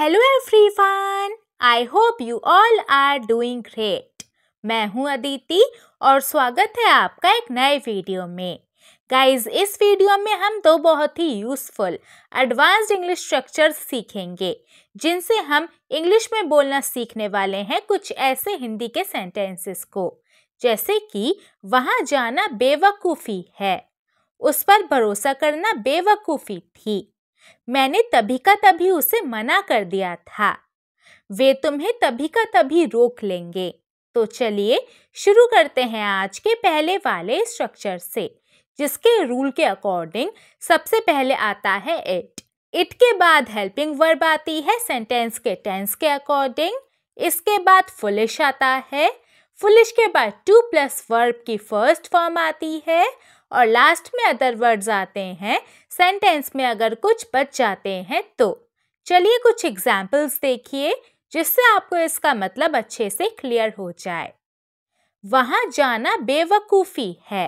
hello everyone I hope you all are doing great मैं हूं अदिति और स्वागत है आपका एक नए वीडियो में गाइस इस वीडियो में हम दो बहुत ही यूज़फुल एडवांस्ड इंग्लिश स्ट्रक्चर्स सीखेंगे जिनसे हम इंग्लिश में बोलना सीखने वाले हैं कुछ ऐसे हिंदी के सेंटेंसेस को जैसे कि वहाँ जाना बेवकूफ़ी है उस पर भरोसा करना बेवकूफ़ी थी मैंने तभी का तभी उसे मना कर दिया था वे तुम्हें तभी का तभी रोक लेंगे तो चलिए शुरू करते हैं आज के पहले वाले स्ट्रक्चर से जिसके रूल के अकॉर्डिंग सबसे पहले आता है इट इट के बाद हेल्पिंग वर्ब आती है सेंटेंस के टेंस के अकॉर्डिंग इसके बाद फुलिश आता है फुलिश के बाद टू प्लस वर्ब की फर्स्ट फॉर्म आती है और लास्ट में अदर वर्ड्स आते हैं सेंटेंस में अगर कुछ बच जाते हैं तो चलिए कुछ एग्जाम्पल्स देखिए जिससे आपको इसका मतलब अच्छे से क्लियर हो जाए वहाँ जाना बेवकूफ़ी है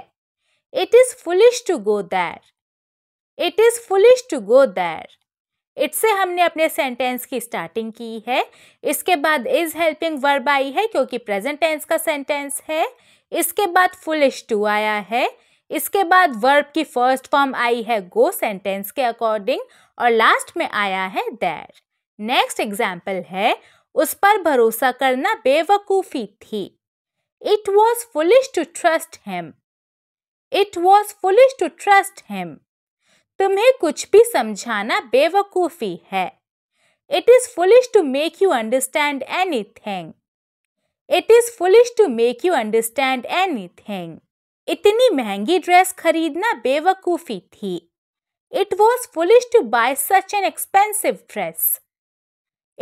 it is foolish to go there it is foolish to go there it से हमने अपने सेंटेंस की स्टार्टिंग की है इसके बाद इज हेल्पिंग वर्ब आई है क्योंकि प्रेजेंट टेंस का सेंटेंस है इसके बाद फुल टू आया है इसके बाद वर्ब की फर्स्ट फॉर्म आई है गो सेंटेंस के अकॉर्डिंग और लास्ट में आया है दैर नेक्स्ट एग्जाम्पल है उस पर भरोसा करना बेवकूफ़ी थी it was foolish to trust him it was foolish to trust him तुम्हें कुछ भी समझाना बेवकूफ़ी है it is foolish to make you understand anything it is foolish to make you understand anything इतनी महंगी ड्रेस खरीदना बेवकूफ़ी थी it was foolish to buy such an expensive dress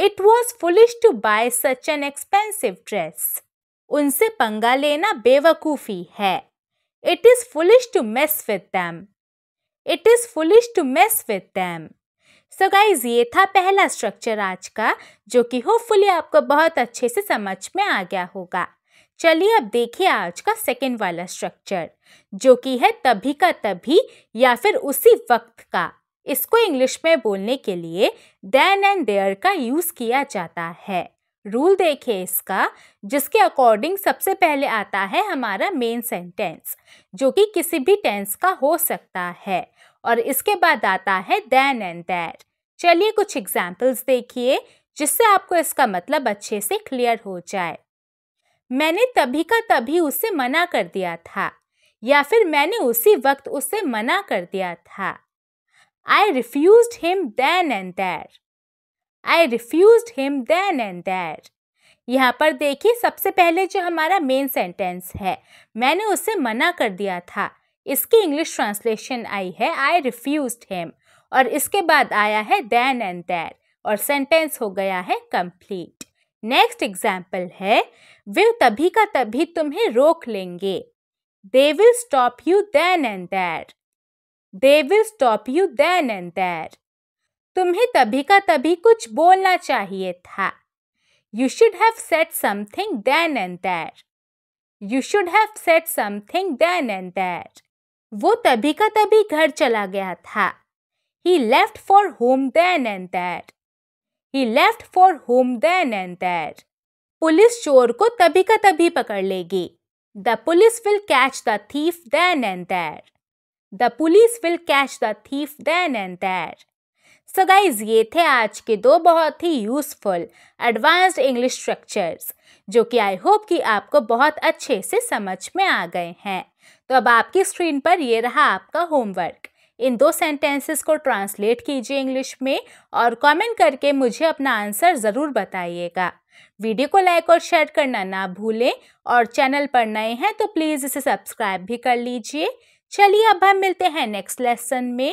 it was foolish to buy such an expensive dress उनसे पंगा लेना बेवकूफ़ी है it is foolish to mess with them it is foolish to mess with them so guys ये था पहला structure आज का जो कि होपफुली आपको बहुत अच्छे से समझ में आ गया होगा चलिए अब देखिए आज का सेकेंड वाला स्ट्रक्चर जो कि है तभी का तभी या फिर उसी वक्त का इसको इंग्लिश में बोलने के लिए देन एंड देयर का यूज़ किया जाता है रूल देखे इसका जिसके अकॉर्डिंग सबसे पहले आता है हमारा मेन सेंटेंस जो कि किसी भी टेंस का हो सकता है और इसके बाद आता है देन एंड दैट चलिए कुछ एग्जाम्पल्स देखिए जिससे आपको इसका मतलब अच्छे से क्लियर हो जाए मैंने तभी का तभी उससे मना कर दिया था या फिर मैंने उसी वक्त उससे मना कर दिया था I refuse him then and that I refuse him then and there यहाँ पर देखिए सबसे पहले जो हमारा मेन सेंटेंस है मैंने उसे मना कर दिया था इसकी इंग्लिश ट्रांसलेशन आई है आई रिफ्यूज हिम और इसके बाद आया है देन एंड देर और सेंटेंस हो गया है कंप्लीट नेक्स्ट एग्जाम्पल है वे तभी का तभी तुम्हें रोक लेंगे they will stop you then and there they will stop you then and there तुम्हें तभी का तभी कुछ बोलना चाहिए था you should have said something then and there you should have said something then and there वो तभी का तभी घर चला गया था he left for home then and there he left for home then and there police चोर को तभी का तभी पकड़ लेगी the police will catch the thief then and there the police will catch the thief then and there so guys ये थे आज के दो बहुत ही यूज़फुल एडवांस्ड इंग्लिश स्ट्रक्चर्स जो कि आई होप कि आपको बहुत अच्छे से समझ में आ गए हैं तो अब आपकी स्क्रीन पर ये रहा आपका होमवर्क इन दो सेंटेंसेस को ट्रांसलेट कीजिए इंग्लिश में और कमेंट करके मुझे अपना आंसर ज़रूर बताइएगा वीडियो को लाइक और शेयर करना ना भूलें और चैनल पर नए हैं तो प्लीज़ इसे सब्सक्राइब भी कर लीजिए चलिए अब हम मिलते हैं नेक्स्ट लेसन में